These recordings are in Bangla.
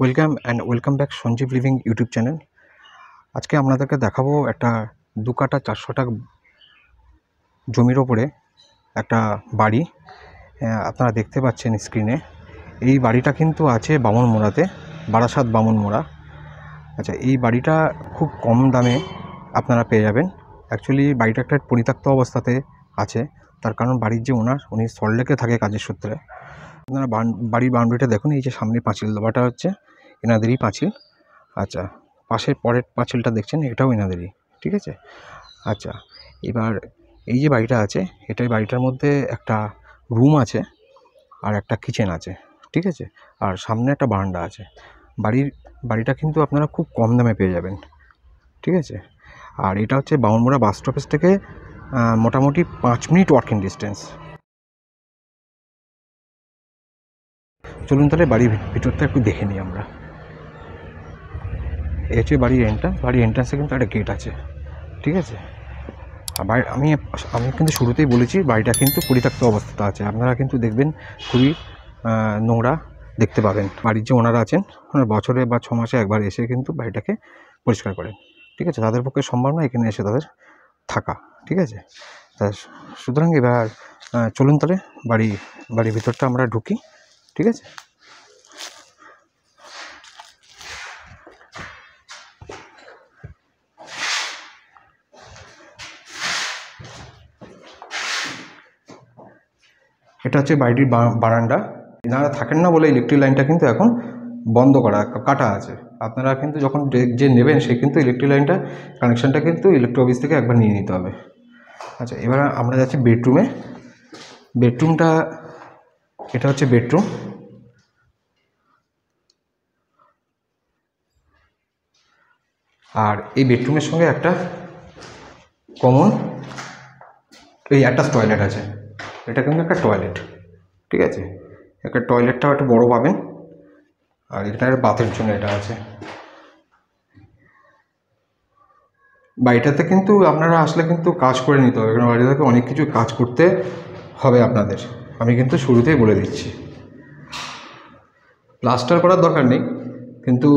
welcome and welcome back Sanjeev living YouTube channel আজকে আপনাদেরকে দেখাবো একটা দু কাটা চারশো টাকা জমির ওপরে একটা বাড়ি আপনারা দেখতে পাচ্ছেন স্ক্রিনে এই বাড়িটা কিন্তু আছে মোড়াতে বারাসাত মোড়া আচ্ছা এই বাড়িটা খুব কম দামে আপনারা পেয়ে যাবেন অ্যাকচুয়ালি বাড়িটা একটা পরিত্যক্ত অবস্থাতে আছে তার কারণ বাড়ির যে ওনার উনি সল্টলেকে থাকে কাজের সূত্রে আপনারা বাড়ির বাউন্ডারিটা দেখুন এই যে সামনে পাঁচিল দেওয়াটা হচ্ছে এনাদেরই পাঁচিল আচ্ছা পাশের পরের পাঁচিলটা দেখছেন এটাও এনাদেরই ঠিক আছে আচ্ছা এবার এই যে বাড়িটা আছে এটা বাড়িটার মধ্যে একটা রুম আছে আর একটা কিচেন আছে ঠিক আছে আর সামনে একটা বারান্দা আছে বাড়ির বাড়িটা কিন্তু আপনারা খুব কম দামে পেয়ে যাবেন ঠিক আছে আর এটা হচ্ছে বাউনমোড়া বাস স্টপেজ থেকে মোটামুটি পাঁচ মিনিট ওয়ার্কিং ডিস্টেন্স চলুন তাহলে বাড়ির ভিতরটা একটু দেখে নিই আমরা এই হচ্ছে বাড়ির এন্ট্রান্স বাড়ির এন্ট্রান্সে কিন্তু একটা গেট আছে ঠিক আছে আবার আমি আমি কিন্তু শুরুতেই বলেছি বাড়িটা কিন্তু পরিত্যক্ত অবস্থাতে আছে আপনারা কিন্তু দেখবেন খুবই নোংরা দেখতে পাবেন বাড়ির যে ওনারা আছেন ওনারা বছরে বা ছ মাসে একবার এসে কিন্তু বাড়িটাকে পরিষ্কার করেন ঠিক আছে তাদের পক্ষে সম্ভব না এখানে এসে তাদের থাকা ঠিক আছে তা সুতরাং এবার চলুন তাহলে বাড়ি বাড়ির ভিতরটা আমরা ঢুকি ঠিক আছে এটা হচ্ছে বাড়িটির বারান্দা যারা থাকেন না বলে ইলেকট্রিক লাইনটা কিন্তু এখন বন্ধ করা কাটা আছে আপনারা কিন্তু যখন যে নেবেন সে কিন্তু ইলেকট্রিক লাইনটা কানেকশানটা কিন্তু ইলেকট্রিক অফিস থেকে একবার নিয়ে নিতে হবে আচ্ছা এবার আমরা যাচ্ছি বেডরুমে বেডরুমটা এটা হচ্ছে বেডরুম আর এই বেডরুমের সঙ্গে একটা কমন এই অ্যাটাচ টয়লেট আছে এটা কিন্তু একটা টয়লেট ঠিক আছে একটা টয়লেটটাও একটু বড়ো পাবেন আর এখানে বাথের জন্য এটা আছে বাড়িটাতে কিন্তু আপনারা আসলে কিন্তু কাজ করে নিতে হবে কারণ বাড়িটাতে অনেক কিছু কাজ করতে হবে আপনাদের আমি কিন্তু শুরুতেই বলে দিচ্ছি প্লাস্টার করার দরকার নেই কিন্তু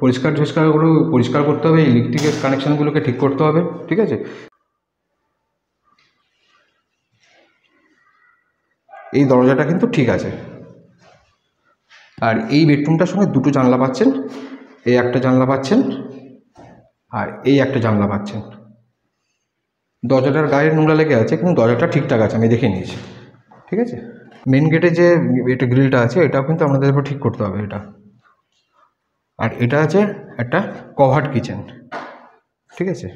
পরিষ্কার ঝরিষ্কারগুলো পরিষ্কার করতে হবে ইলেকট্রিকের কানেকশানগুলোকে ঠিক করতে হবে ঠিক আছে এই দরজাটা কিন্তু ঠিক আছে আর এই বেডরুমটার সঙ্গে দুটো জানলা পাচ্ছেন এই একটা জানলা পাচ্ছেন আর এই একটা জানলা পাচ্ছেন দরজাটার গায়ে নোংরা লেগে আছে কিন্তু দরজাটা ঠিকঠাক আছে আমি দেখে নিয়েছি ঠিক আছে মেন গেটে যে এটা গ্রিলটা আছে এটাও কিন্তু আমাদের ঠিক করতে হবে এটা আর এটা আছে একটা কভার্ড কিচেন ঠিক আছে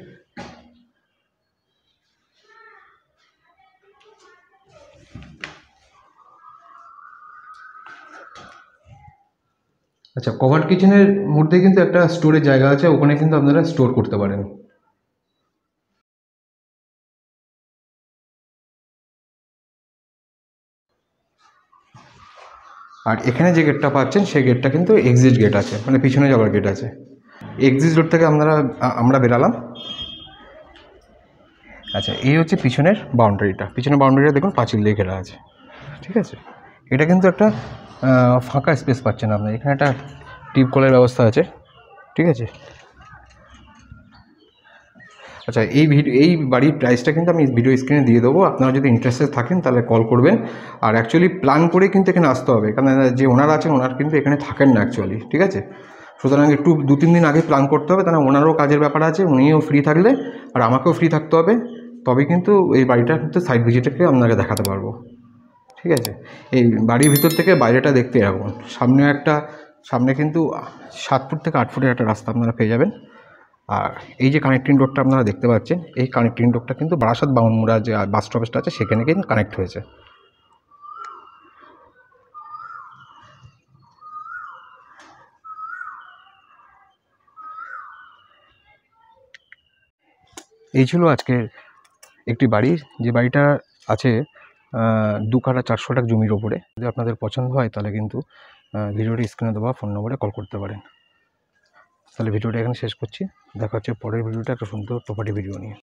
আচ্ছা কভার্ড কিচেনের মধ্যে কিন্তু একটা স্টোরের জায়গা আছে ওখানে কিন্তু আপনারা স্টোর করতে পারেন আর এখানে যে গেটটা পাচ্ছেন সেই গেটটা কিন্তু এক্সিট গেট আছে মানে পিছনে যাওয়ার গেট আছে এক্সিট রোড থেকে আপনারা আমরা বেরালাম আচ্ছা এই হচ্ছে পিছনের বাউন্ডারিটা পিছনের বাউন্ডারিটা দেখুন পাঁচিল দিয়ে ঘেরা আছে ঠিক আছে এটা কিন্তু একটা ফাঁকা স্পেস পাচ্ছেন আপনার এখানে একটা টিপ কলের ব্যবস্থা আছে ঠিক আছে আচ্ছা এই ভিডিও এই বাড়ির প্রাইসটা কিন্তু আমি ভিডিও স্ক্রিনে দিয়ে দেবো আপনারা যদি ইন্টারেস্টেড থাকেন তাহলে কল করবেন আর অ্যাকচুয়ালি প্ল্যান করে কিন্তু এখানে আসতে হবে কারণ যে ওনার আছেন ওনার কিন্তু এখানে থাকেন না অ্যাকচুয়ালি ঠিক আছে সুতরাং একটু দু তিন দিন আগে প্ল্যান করতে হবে তাহলে ওনারও কাজের ব্যাপার আছে উনিও ফ্রি থাকলে আর আমাকেও ফ্রি থাকতে হবে তবে কিন্তু এই বাড়িটা কিন্তু সাইড ভিজিটকে আপনাকে দেখাতে পারবো ঠিক আছে এই বাড়ির ভিতর থেকে বাইরেটা দেখতে এরকম সামনে একটা সামনে কিন্তু সাত ফুট থেকে আট ফুটের একটা রাস্তা আপনারা পেয়ে যাবেন আর এই যে কানেক্টিং রোডটা আপনারা দেখতে পাচ্ছেন এই কানেক্টিং রোডটা কিন্তু বারাসাত বাউনমুড়া যে বাস স্টপেজটা আছে সেখানে কিন্তু কানেক্ট হয়েছে এই ছিল আজকের একটি বাড়ি যে বাড়িটা আছে দু কাটা চারশো টাকা জমির ওপরে যদি আপনাদের পছন্দ হয় তাহলে কিন্তু ভিডিওটি স্ক্রিনে দেওয়া ফোন নম্বরে কল করতে পারেন তাহলে ভিডিওটা এখানে শেষ করছি দেখা হচ্ছে পরের ভিডিওটা একটা সুন্দর প্রপার্টি ভিডিও নিয়ে